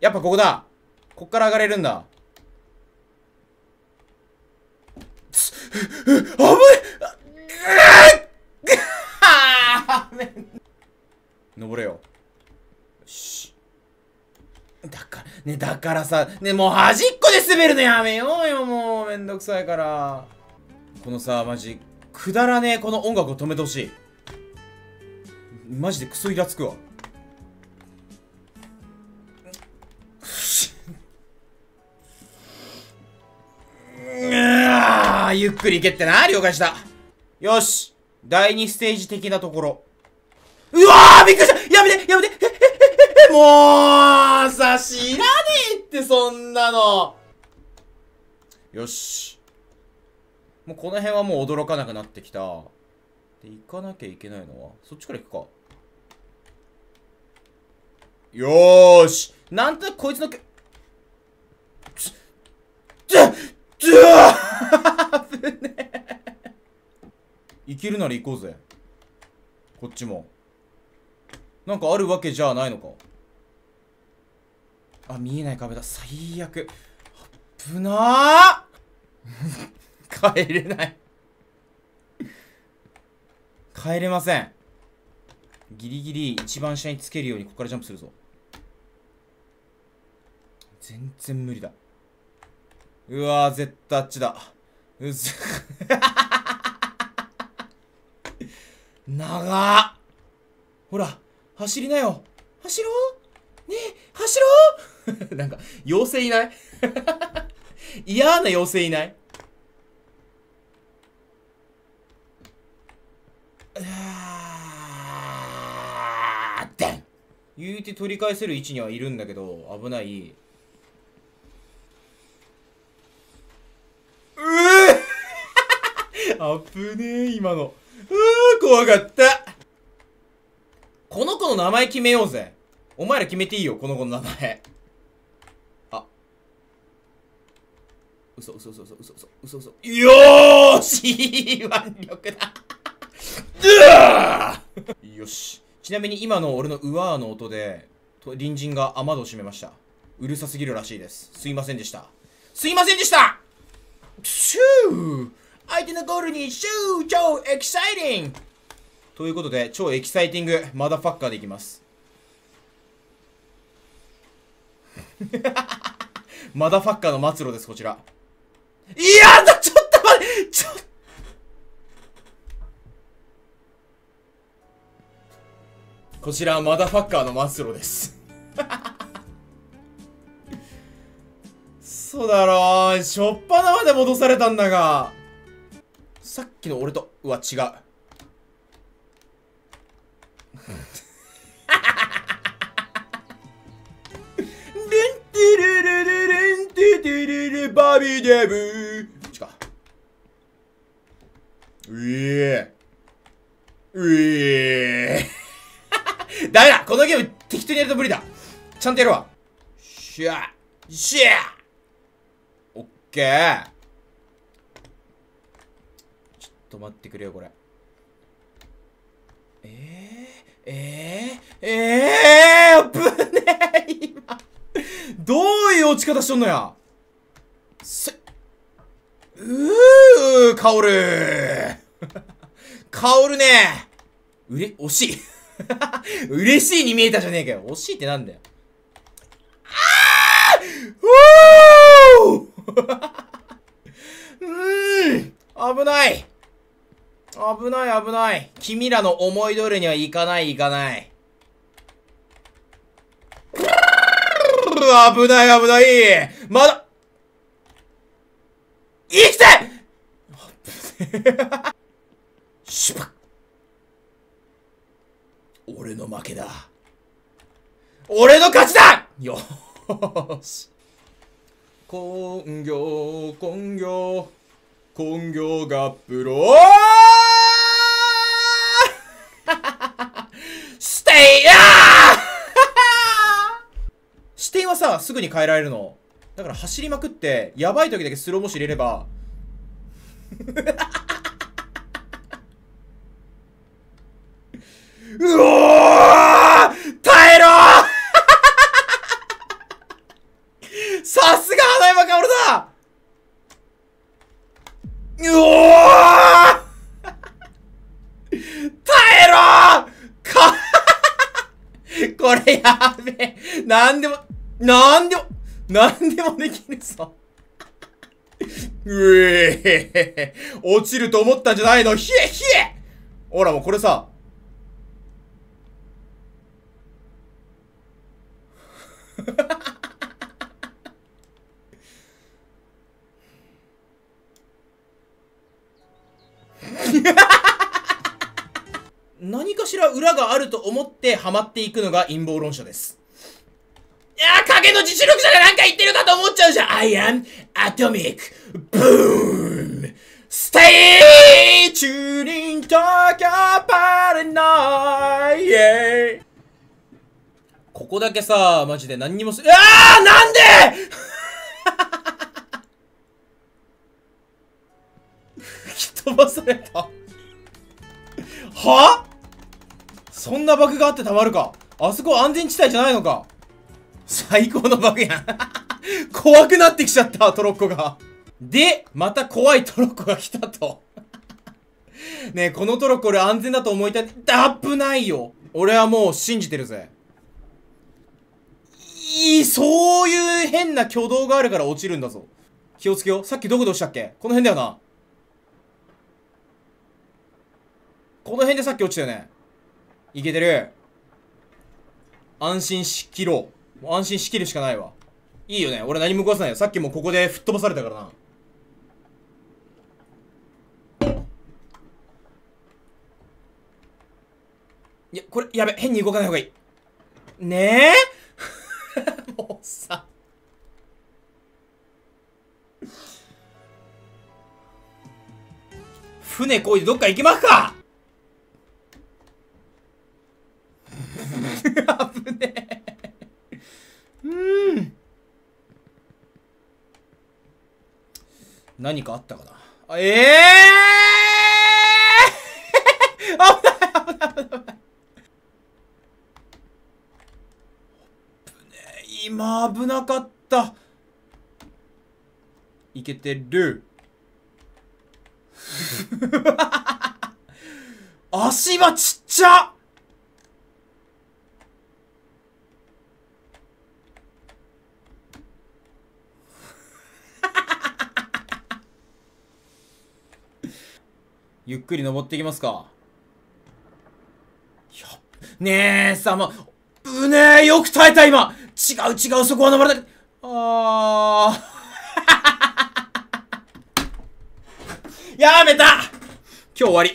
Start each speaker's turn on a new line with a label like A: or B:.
A: やっぱここだこっから上がれるんだ。つ、あね 登れよ。よし。だから、ね、だからさ、ね、もう端っこで滑るのやめようよ、もう。めんどくさいから。このさ、マジ、くだらねえこの音楽を止めてほしい。マジでクソイラつくわ。ゆっくり行けってな。了解した。よし。第2ステージ的なところ。うわーびっくりしたやめてやめてえ、え、え、え、もうさ、知らねえってそんなの。よし。もうこの辺はもう驚かなくなってきた。で、行かなきゃいけないのは、そっちから行くか。よーしなんとなくこいつのけ、ず、ず、ずーね行けるなら行こうぜこっちもなんかあるわけじゃないのかあ見えない壁だ最悪危なー 帰れない帰れませんギリギリ一番下につけるようにここからジャンプするぞ全然無理だうわー絶対あっちだう ず長っほら走りなよ走ろうねえ走ろう なんか妖精いない 嫌な妖精いないあーってん言うて取り返せる位置にはいるんだけど危ないあぶねえ、今の。うわ。怖かった。この子の名前決めようぜ。お前ら決めていいよ、この子の名前。あ。嘘嘘嘘嘘嘘嘘嘘嘘。よーし腕力だ。よし。ちなみに今の俺のうわーの音で、隣人が雨戸を閉めました。うるさすぎるらしいです。すいませんでした。すいませんでしたシュー相手のゴールにシュー超エキサイティングということで、超エキサイティング、マダファッカーでいきます。マダファッカーの末路です、こちら。いやだ、ちょっと待ってちょっとこちらはマダファッカーの末路ですそうだろうしょっぱなまで戻されたんだがさっきの俺とうわ違うバビデブこっちかうえうえダメだこのゲーム適当にやると無理だちゃんとやるわシャーシャーオッケー止まってくれよ、これ。えー、えー、ええ危ねえ、今。どういう落ち方しとんのや。せ、うー、カオル。カオルね。うれ、惜しい。嬉しいに見えたじゃねえかよ。惜しいってなんだよ。あーうー うん危ない危ない危ない。君らの思い通りにはいかないいかない。危ない危ないまだ生きて パッ。俺の負けだ。俺の勝ちだよし。根行、根行、根行がプローさ、すぐに変えられるの。だから走りまくって、やばい時だけスローモーション入れれば。うおー耐えろさすが花山薫だうおー耐えろか これやべえ。なんでも、なんでも、なんでもできるさ。うえー、落ちると思ったんじゃないのひえひえほらもうこれさ。何かしら裏があると思ってハマっていくのが陰謀論者です。いや影の実力者がなんか言ってるかと思っちゃうじゃん。I am atomic boom! Stay tuning, t o l k a o u t i n y a ここだけさ、マジで何にもす、うわなんで吹き飛ばされたはそんなバグがあってたまるかあそこ安全地帯じゃないのか最高のバグやん 怖くなってきちゃった、トロッコが。で、また怖いトロッコが来たと ねこのトロッコ俺安全だと思いたい。だ、プないよ。俺はもう信じてるぜ。いい、そういう変な挙動があるから落ちるんだぞ。気をつけよう。さっきどこで落ちたっけこの辺だよな。この辺でさっき落ちたよね。いけてる。安心しきろう。もう安心しきるしかないわ。いいよね。俺何も壊さないよ。さっきもここで吹っ飛ばされたからな。いや、これ、やべ、変に動かない方がいい。ねえ もうさ。船こいでどっか行きますか何かあったかなあええー、危ない危ない危ない今危なかったいけてる足場ちっちゃゆっくり登っていきますか。やねえ、さま、うねえ、よく耐えた、今違う違う、そこは登らない。あー。やめた今日終わり。